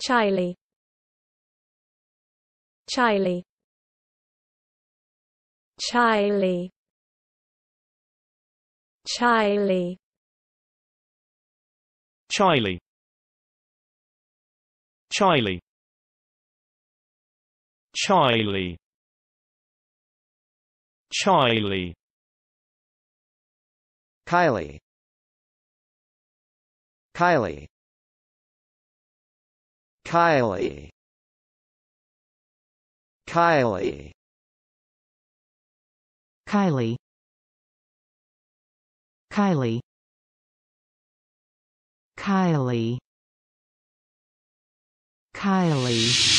Chile Chile Chile Chile Chile Chile Chile Chile Kylie Kylie Kylie Kylie Kylie Kylie Kylie Kylie